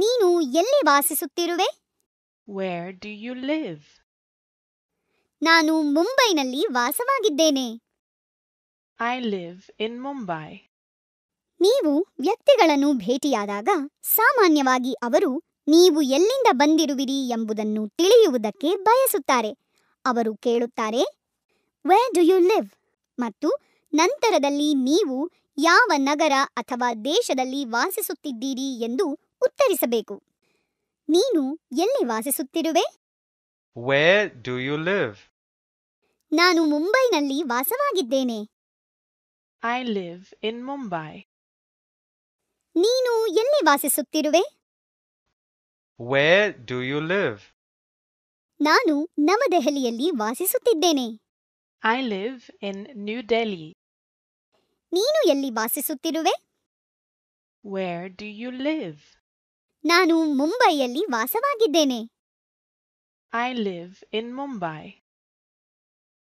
ನೀನು ಎಲ್ಲಿ ವಾಸಿಸುತ್ತಿರುವೆ ವೇರ್ ಡು ಯು ಲಿವ್ ನಾನು ಮುಂಬೈನಲ್ಲಿ ವಾಸವಾಗಿದ್ದೇನೆ ಐ ಲಿವ್ ಇನ್ ಮುಂಬೈ ನೀವು ವ್ಯಕ್ತಿಗಳನ್ನು ಭೇಟಿಯಾದಾಗ ಸಾಮಾನ್ಯವಾಗಿ ಅವರು ನೀವು ಎಲ್ಲಿಂದ ಬಂದಿರುವಿರಿ ಎಂಬುದನ್ನು ತಿಳಿಯುವುದಕ್ಕೆ ಬಯಸುತ್ತಾರೆ ಅವರು ಕೇಳುತ್ತಾರೆ ವೇರ್ ಡು ಯು ಲಿವ್ ಮತ್ತು ನಂತರದಲ್ಲಿ ನೀವು ಯಾವ ನಗರ ಅಥವಾ ದೇಶದಲ್ಲಿ ವಾಸಿಸುತ್ತಿದ್ದೀರಿ ಎಂದು ಉತ್ತರಿಸಬೇಕು ನೀನು ಎಲ್ಲಿ ವಾಸಿಸುತ್ತಿರುವೆ ವೇರ್ ಡು ಯು ಲಿವ್ ನಾನು ಮುಂಬೈನಲ್ಲಿ ವಾಸವಾಗಿದ್ದೇನೆ ಐ ಲಿವ್ ಇನ್ ಮುಂಬೈ ನೀನು ಎಲ್ಲಿ ವಾಸಿಸುತ್ತಿರುವೆ ವೇರ್ ಡು ಯು ಲಿವ್ ನಾನು ನವದೆಹಲಿಯಲ್ಲಿ ವಾಸಿಸುತ್ತಿದ್ದೇನೆ I live in New Delhi ನೀನು ಎಲ್ಲಿ ವಾಸಿಸುತ್ತಿರುವೆ ವೇರ್ ಡು ಯು ಲಿವ್ ನಾನು ಮುಂಬೈಯಲ್ಲಿ ವಾಸವಾಗಿದ್ದೇನೆ ಐ ಲಿವ್ ಇನ್ ಮುಂಬೈ